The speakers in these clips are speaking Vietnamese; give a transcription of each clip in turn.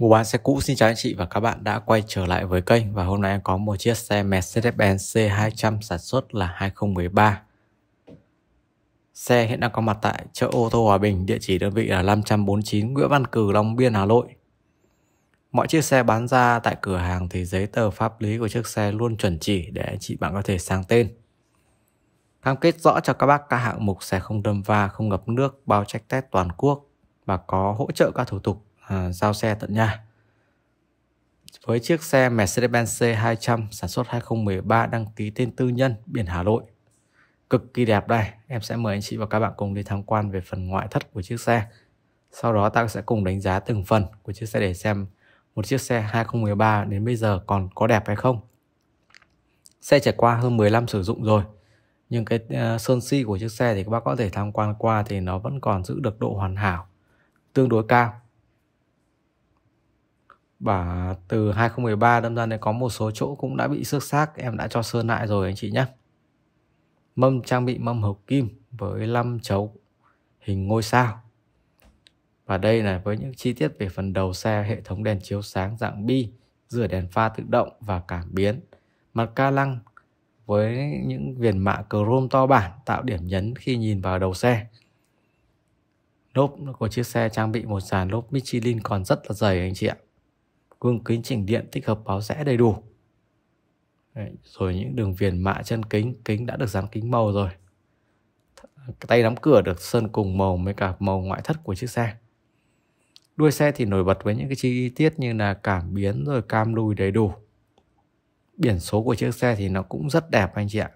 Mua bán xe cũ xin chào anh chị và các bạn đã quay trở lại với kênh và hôm nay em có một chiếc xe Mercedes-Benz C200 sản xuất là 2013. Xe hiện đang có mặt tại chợ ô tô Hòa Bình, địa chỉ đơn vị là 549 Nguyễn Văn Cử, Long Biên, Hà Nội. Mọi chiếc xe bán ra tại cửa hàng thì giấy tờ pháp lý của chiếc xe luôn chuẩn chỉ để anh chị bạn có thể sang tên. Cam kết rõ cho các bác các hạng mục xe không đâm va, không ngập nước, bao trách test toàn quốc và có hỗ trợ các thủ tục À, giao xe tận nhà. Với chiếc xe Mercedes-Benz C200 sản xuất 2013 đăng ký tên tư nhân biển Hà Nội. Cực kỳ đẹp đây, em sẽ mời anh chị và các bạn cùng đi tham quan về phần ngoại thất của chiếc xe. Sau đó ta sẽ cùng đánh giá từng phần của chiếc xe để xem một chiếc xe 2013 đến bây giờ còn có đẹp hay không. Xe trải qua hơn 15 sử dụng rồi, nhưng cái ờ, sơn si của chiếc xe thì các bác có thể tham quan qua thì nó vẫn còn giữ được độ hoàn hảo tương đối cao bả từ 2013 đâm ra này có một số chỗ cũng đã bị xước xác em đã cho sơn lại rồi anh chị nhé mâm trang bị mâm hộp kim với 5 chấu hình ngôi sao và đây là với những chi tiết về phần đầu xe hệ thống đèn chiếu sáng dạng bi rửa đèn pha tự động và cảm biến mặt ca lăng với những viền mạ chrome to bản tạo điểm nhấn khi nhìn vào đầu xe lốp của chiếc xe trang bị một dàn lốp Michelin còn rất là dày anh chị ạ gương kính chỉnh điện tích hợp báo rẽ đầy đủ Đấy, rồi những đường viền mạ chân kính kính đã được dán kính màu rồi tay nắm cửa được sơn cùng màu với cả màu ngoại thất của chiếc xe đuôi xe thì nổi bật với những cái chi tiết như là cảm biến rồi cam lùi đầy đủ biển số của chiếc xe thì nó cũng rất đẹp anh chị ạ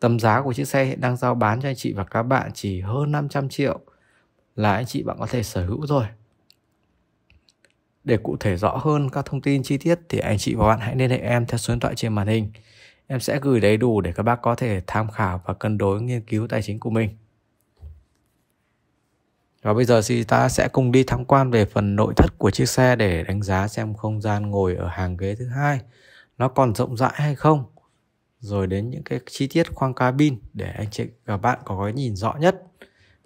tầm giá của chiếc xe hiện đang giao bán cho anh chị và các bạn chỉ hơn 500 triệu là anh chị bạn có thể sở hữu rồi để cụ thể rõ hơn các thông tin chi tiết thì anh chị và bạn hãy liên hệ em theo số điện thoại trên màn hình. Em sẽ gửi đầy đủ để các bác có thể tham khảo và cân đối nghiên cứu tài chính của mình. Và bây giờ thì ta sẽ cùng đi tham quan về phần nội thất của chiếc xe để đánh giá xem không gian ngồi ở hàng ghế thứ hai nó còn rộng rãi hay không. Rồi đến những cái chi tiết khoang cabin để anh chị và bạn có cái nhìn rõ nhất.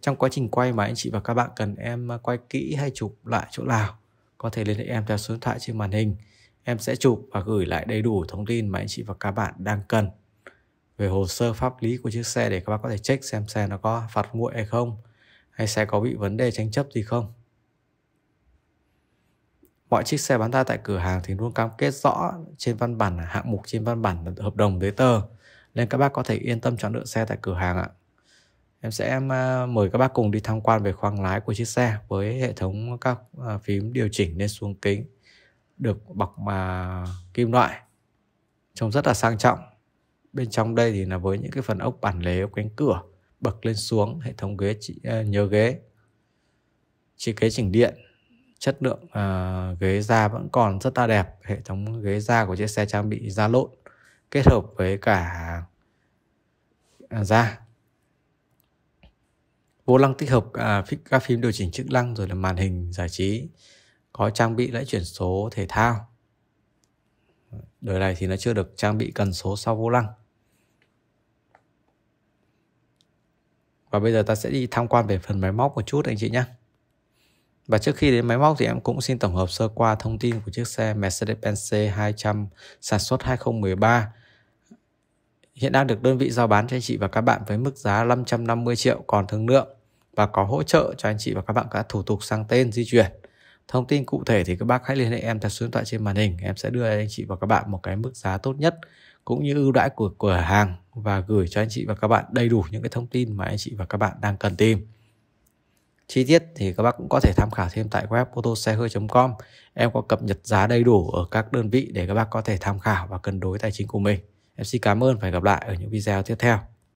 Trong quá trình quay mà anh chị và các bạn cần em quay kỹ hay chụp lại chỗ nào có thể liên hệ em theo số điện thoại trên màn hình. Em sẽ chụp và gửi lại đầy đủ thông tin mà anh chị và các bạn đang cần về hồ sơ pháp lý của chiếc xe để các bạn có thể check xem xe nó có phạt nguội hay không hay xe có bị vấn đề tranh chấp gì không. Mọi chiếc xe bán ra tại cửa hàng thì luôn cam kết rõ trên văn bản hạng mục trên văn bản hợp đồng giấy tờ nên các bác có thể yên tâm chọn lựa xe tại cửa hàng ạ em sẽ à, mời các bác cùng đi tham quan về khoang lái của chiếc xe với hệ thống các à, phím điều chỉnh lên xuống kính được bọc mà kim loại trông rất là sang trọng bên trong đây thì là với những cái phần ốc bản lề ốc cánh cửa bậc lên xuống hệ thống ghế à, nhớ ghế chỉ ghế chỉnh điện chất lượng uh, ghế da vẫn còn rất là đẹp hệ thống ghế da của chiếc xe trang bị da lộn kết hợp với cả da vô lăng tích hợp à, các phím điều chỉnh chức năng rồi là màn hình giải trí có trang bị lãi chuyển số thể thao đời này thì nó chưa được trang bị cần số sau vô lăng và bây giờ ta sẽ đi tham quan về phần máy móc một chút anh chị nhé và trước khi đến máy móc thì em cũng xin tổng hợp sơ qua thông tin của chiếc xe Mercedes-Benz C200 sản xuất 2013 hiện đang được đơn vị giao bán cho anh chị và các bạn với mức giá 550 triệu còn thương lượng và có hỗ trợ cho anh chị và các bạn các thủ tục sang tên di chuyển. Thông tin cụ thể thì các bác hãy liên hệ em theo số điện thoại trên màn hình. Em sẽ đưa anh chị và các bạn một cái mức giá tốt nhất cũng như ưu đãi của cửa hàng và gửi cho anh chị và các bạn đầy đủ những cái thông tin mà anh chị và các bạn đang cần tìm. Chi tiết thì các bác cũng có thể tham khảo thêm tại web otoxehơi.com. Em có cập nhật giá đầy đủ ở các đơn vị để các bác có thể tham khảo và cân đối tài chính của mình. Em xin cảm ơn và hẹn gặp lại ở những video tiếp theo.